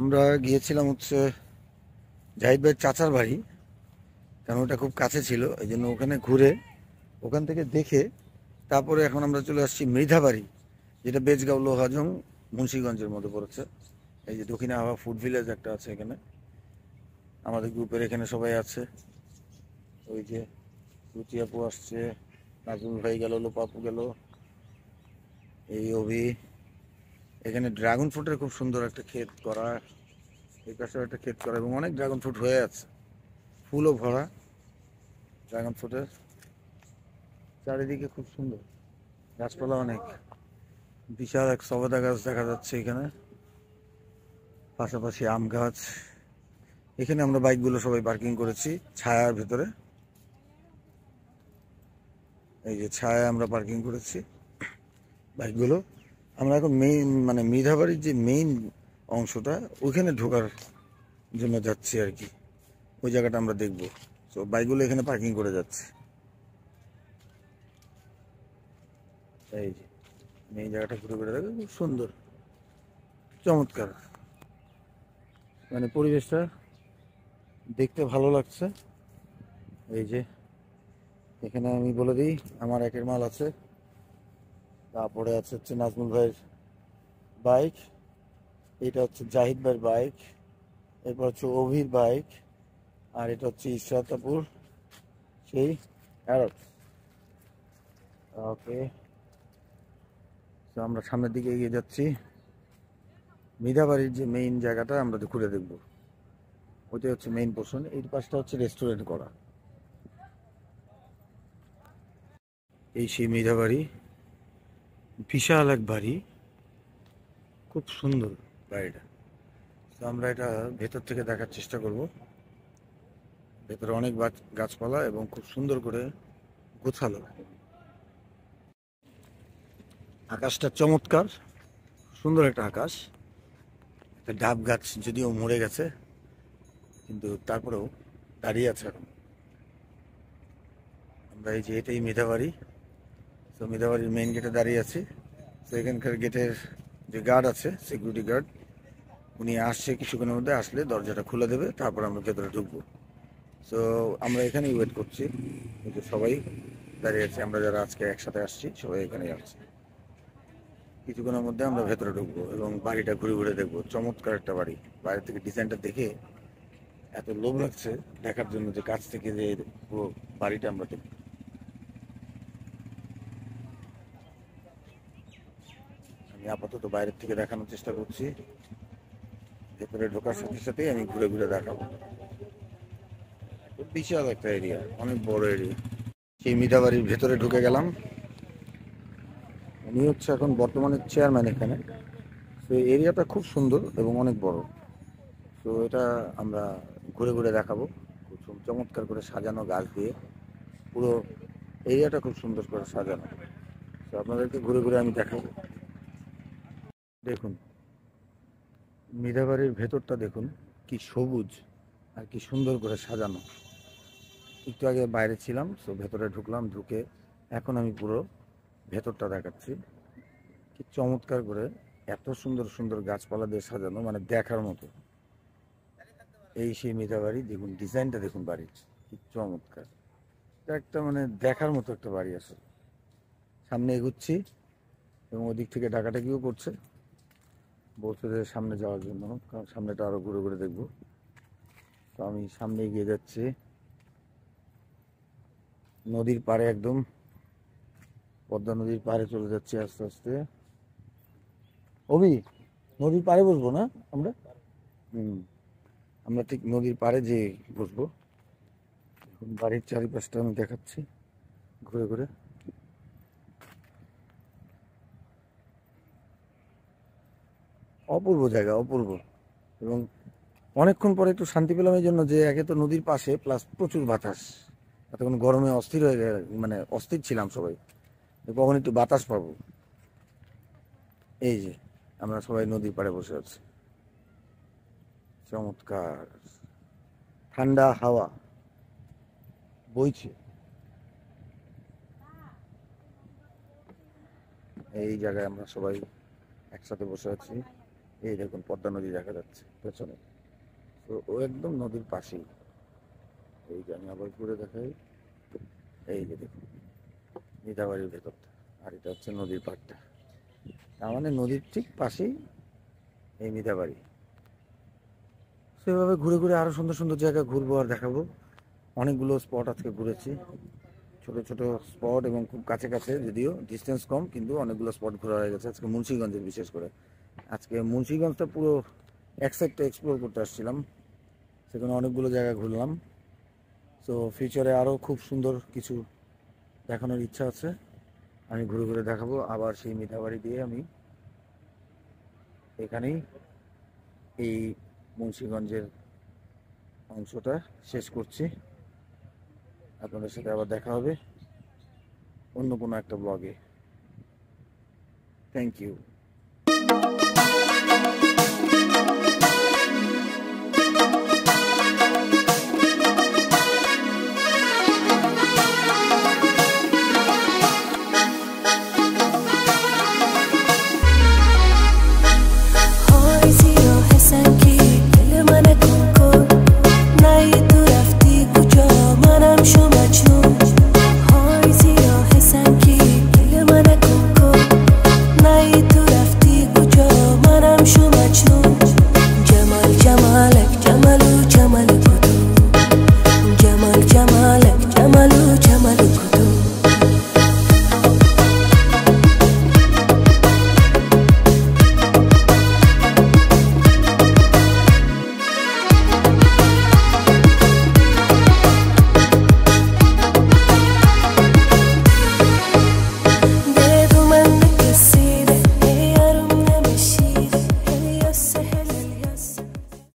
আমরা গিয়েছিলাম হচ্ছে জাহিদ ভাইয়ের চাচার বাড়ি কারণ ওটা খুব কাছে ছিল এই জন্য ওখানে ঘুরে ওখান থেকে দেখে তারপরে এখন আমরা চলে আসছি মৃধাবাড়ি যেটা বেজগাঁও লোহাজং মুন্সীগঞ্জের মধ্যে পড়েছে এই যে দক্ষিণে হাওয়া ফুড ভিলেজ একটা আছে এখানে আমাদের গ্রুপের এখানে সবাই আছে ওই যে রুচি আপু আসছে নাজমুল ভাই গেল লোপাপু গেল এই অভি এখানে ড্রাগন ফ্রুটের খুব সুন্দর একটা ক্ষেত করা এই কাছে একটা ক্ষেত করা এবং অনেক ড্রাগন ফ্রুট হয়ে আছে ফুলও ভরা ড্রাগন ফ্রুটের চারিদিকে খুব সুন্দর গাছপালা অনেক বিশাল এক সবেদা গাছ দেখা যাচ্ছে এখানে পাশাপাশি আম গাছ এখানে আমরা বাইকগুলো সবাই পার্কিং করেছি ছায়ার ভিতরে এই যে ছায়া আমরা পার্কিং করেছি বাইকগুলো আমরা এখন মেইন মানে মিধাবাড়ির যে মেইন অংশটা ওইখানে ঢোকার জন্য যাচ্ছি আর কি ওই জায়গাটা আমরা দেখব তো বাইকগুলো এখানে পার্কিং করে যাচ্ছে এই যে মেইন জায়গাটা ঘুরে ঘুরে দেখো খুব সুন্দর চমৎকার মানে পরিবেশটা দেখতে ভালো লাগছে এই যে এখানে আমি বলে দিই আমার একের মাল আছে তারপরে আছে হচ্ছে নাজমুল ভাইয়ের বাইক এটা হচ্ছে জাহিদ ভাইয়ের বাইক এরপর হচ্ছে অভির বাইক আর এটা হচ্ছে ইশরাতাপুর সেই ওকে তো আমরা সামনের দিকে এগিয়ে যাচ্ছি মিধাবাড়ির যে মেইন জায়গাটা আমরা ঘুরে দেখব ওইটাই হচ্ছে মেইন পোর্শন এই পাশটা হচ্ছে রেস্টুরেন্ট করা এই সেই মিধাবাড়ি বিশাল এক বাড়ি খুব সুন্দর বাড়িটা তো আমরা এটা ভেতর থেকে দেখার চেষ্টা করব ভেতরে অনেক গাছপালা এবং খুব সুন্দর করে গোছালো আকাশটা চমৎকার সুন্দর একটা আকাশ একটা ডাব গাছ যদিও মরে গেছে কিন্তু তারপরেও দাঁড়িয়ে আছে এখন আমরা এই যে এটাই মেধাবাড়ি তো মিদাবাড়ির মেইন গেটে দাঁড়িয়ে আছি তো এখানকার গেটের যে গার্ড আছে সিকিউরিটি গার্ড উনি আসছে কিছুক্ষণের মধ্যে আসলে দরজাটা খুলে দেবে তারপর আমরা ভেতরে ঢুকবো সো আমরা এখানেই ওয়েট করছি কিন্তু সবাই দাঁড়িয়ে আছি আমরা যারা আজকে একসাথে আসছি সবাই এখানেই আসছি কিছুক্ষণের মধ্যে আমরা ভেতরে ঢুকবো এবং বাড়িটা ঘুরে ঘুরে দেখবো চমৎকার একটা বাড়ি বাইরে থেকে ডিজাইনটা দেখে এত লোভ লাগছে দেখার জন্য যে কাছ থেকে যে পুরো বাড়িটা আমরা দেখবো আপাতত বাইরের থেকে দেখানোর চেষ্টা করছি ভেতরে ঢোকার সাথে সাথেই আমি ঘুরে ঘুরে দেখাবো বিশাল একটা এরিয়া অনেক বড় এরিয়া সেই মিঠাবাড়ির ভেতরে ঢুকে গেলাম উনি হচ্ছে এখন বর্তমানে চেয়ারম্যান এখানে তো এরিয়াটা খুব সুন্দর এবং অনেক বড় তো এটা আমরা ঘুরে ঘুরে দেখাবো খুব চমৎকার করে সাজানো গাছ দিয়ে পুরো এরিয়াটা খুব সুন্দর করে সাজানো তো আপনাদেরকে ঘুরে ঘুরে আমি দেখাবো দেখুন মিধাবাড়ির ভেতরটা দেখুন কি সবুজ আর কি সুন্দর করে সাজানো একটু আগে বাইরে ছিলাম সো ভেতরে ঢুকলাম ঢুকে এখন আমি পুরো ভেতরটা দেখাচ্ছি কি চমৎকার করে এত সুন্দর সুন্দর গাছপালা দিয়ে সাজানো মানে দেখার মতো এই সেই মিধাবাড়ি দেখুন ডিজাইনটা দেখুন বাড়ির কি চমৎকার একটা মানে দেখার মতো একটা বাড়ি আছে সামনে এগুচ্ছি এবং ওদিক থেকে ডাকাটাকিও করছে বলছে সামনে যাওয়ার জন্য কারণ সামনেটা আরও ঘুরে ঘুরে দেখব তো আমি সামনে এগিয়ে যাচ্ছি নদীর পাড়ে একদম পদ্মা নদীর পাড়ে চলে যাচ্ছি আস্তে আস্তে অভি নদীর পাড়ে বসবো না আমরা হুম আমরা ঠিক নদীর পাড়ে যে বসবো এখন বাড়ির চারিপাশটা আমি দেখাচ্ছি ঘুরে ঘুরে অপূর্ব জায়গা অপূর্ব এবং অনেকক্ষণ পরে একটু শান্তি পেলাম এই জন্য যে একে তো নদীর পাশে প্লাস প্রচুর বাতাস এতক্ষণ গরমে অস্থির হয়ে গেল মানে অস্থির ছিলাম সবাই কখন একটু বাতাস পাব এই যে আমরা সবাই নদীর পাড়ে বসে আছি চমৎকার ঠান্ডা হাওয়া বইছে এই জায়গায় আমরা সবাই একসাথে বসে আছি এই দেখুন পদ্মা নদী দেখা যাচ্ছে পেছনে তো ও একদম নদীর পাশেই এই যে আমি আবার ঘুরে দেখাই এই যে দেখুন নিতাবাড়ির ভেতরটা আর এটা হচ্ছে নদীর পাড়টা তার মানে নদীর ঠিক পাশেই এই মিতাবাড়ি সেভাবে ঘুরে ঘুরে আরও সুন্দর সুন্দর জায়গা ঘুরবো আর দেখাবো অনেকগুলো স্পট আজকে ঘুরেছি ছোট ছোট স্পট এবং খুব কাছে কাছে যদিও ডিস্টেন্স কম কিন্তু অনেকগুলো স্পট ঘোরা হয়ে গেছে আজকে মুন্সিগঞ্জের বিশেষ করে আজকে মুন্সিগঞ্জটা পুরো এক সাইডটা এক্সপ্লোর করতে আসছিলাম সেখানে অনেকগুলো জায়গা ঘুরলাম তো ফিউচারে আরও খুব সুন্দর কিছু দেখানোর ইচ্ছা আছে আমি ঘুরে ঘুরে দেখাবো আবার সেই মিঠাবাড়ি দিয়ে আমি এখানেই এই মুন্সিগঞ্জের অংশটা শেষ করছি আপনাদের সাথে আবার দেখা হবে অন্য কোনো একটা ব্লগে থ্যাংক ইউ